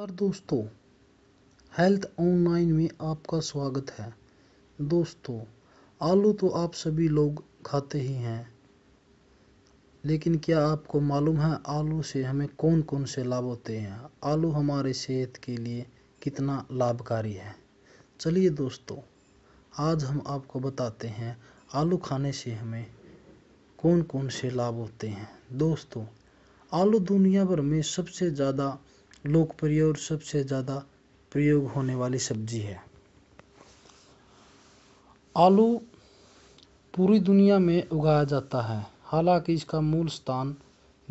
नमस्कार दोस्तों health online में आपका स्वागत है दोस्तों आलू तो आप सभी लोग खाते ही हैं लेकिन क्या आपको मालूम है आलू से हमें कौन कौन से लाभ होते हैं आलू हमारे सेहत के लिए कितना लाभकारी है चलिए दोस्तों आज हम आपको बताते हैं आलू खाने से हमें कौन कौन से लाभ होते हैं दोस्तों आलू दुनिया भर में सबसे ज़्यादा लोकप्रिय और सबसे ज़्यादा प्रयोग होने वाली सब्जी है आलू पूरी दुनिया में उगाया जाता है हालांकि इसका मूल स्थान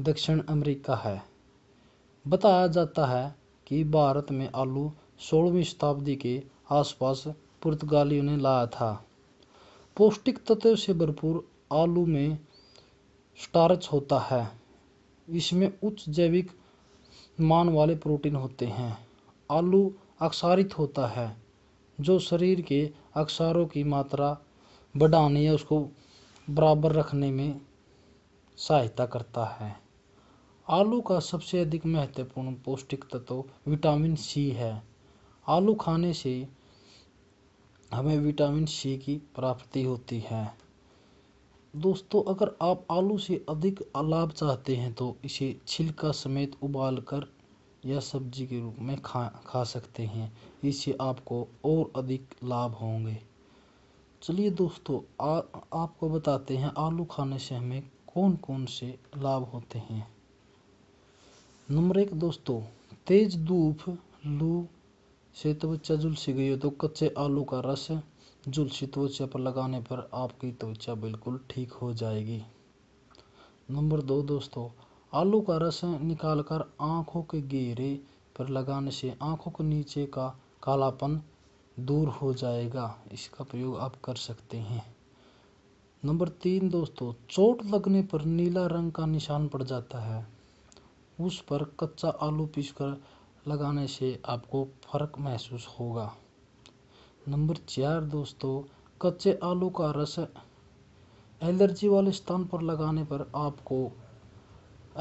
दक्षिण अमेरिका है बताया जाता है कि भारत में आलू सोलहवीं शताब्दी के आसपास पुर्तगालियों ने लाया था पौष्टिक तत्व से भरपूर आलू में स्टार्च होता है इसमें उच्च जैविक मान वाले प्रोटीन होते हैं आलू अक्सारित होता है जो शरीर के अक्सारों की मात्रा बढ़ाने या उसको बराबर रखने में सहायता करता है आलू का सबसे अधिक महत्वपूर्ण पौष्टिक तत्व विटामिन सी है आलू खाने से हमें विटामिन सी की प्राप्ति होती है दोस्तों अगर आप आलू से अधिक लाभ चाहते हैं तो इसे छिलका समेत उबाल कर या सब्जी के रूप में खा खा सकते हैं इससे आपको और अधिक लाभ होंगे चलिए दोस्तों आ, आपको बताते हैं आलू खाने से हमें कौन कौन से लाभ होते हैं नंबर एक दोस्तों तेज धूप लू से तो बच्चा सी गई हो तो कच्चे आलू का रस जुलसी त्वचा पर लगाने पर आपकी त्वचा बिल्कुल ठीक हो जाएगी नंबर दो दोस्तों आलू का रस निकाल कर आँखों के घेरे पर लगाने से आँखों के नीचे का कालापन दूर हो जाएगा इसका प्रयोग आप कर सकते हैं नंबर तीन दोस्तों चोट लगने पर नीला रंग का निशान पड़ जाता है उस पर कच्चा आलू पीस कर लगाने से आपको फर्क महसूस होगा नंबर चार दोस्तों कच्चे आलू का रस एलर्जी वाले स्थान पर लगाने पर आपको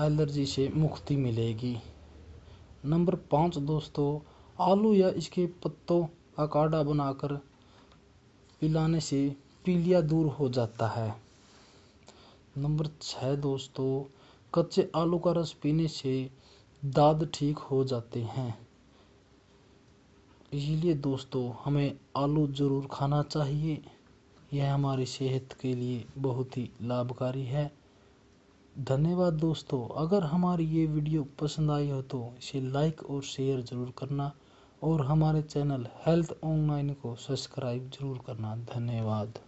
एलर्जी से मुक्ति मिलेगी नंबर पाँच दोस्तों आलू या इसके पत्तों का काढ़ा बनाकर पिलाने से पीलिया दूर हो जाता है नंबर छः दोस्तों कच्चे आलू का रस पीने से दाद ठीक हो जाते हैं इसीलिए दोस्तों हमें आलू ज़रूर खाना चाहिए यह हमारी सेहत के लिए बहुत ही लाभकारी है धन्यवाद दोस्तों अगर हमारी ये वीडियो पसंद आई हो तो इसे लाइक और शेयर ज़रूर करना और हमारे चैनल हेल्थ ऑनलाइन को सब्सक्राइब ज़रूर करना धन्यवाद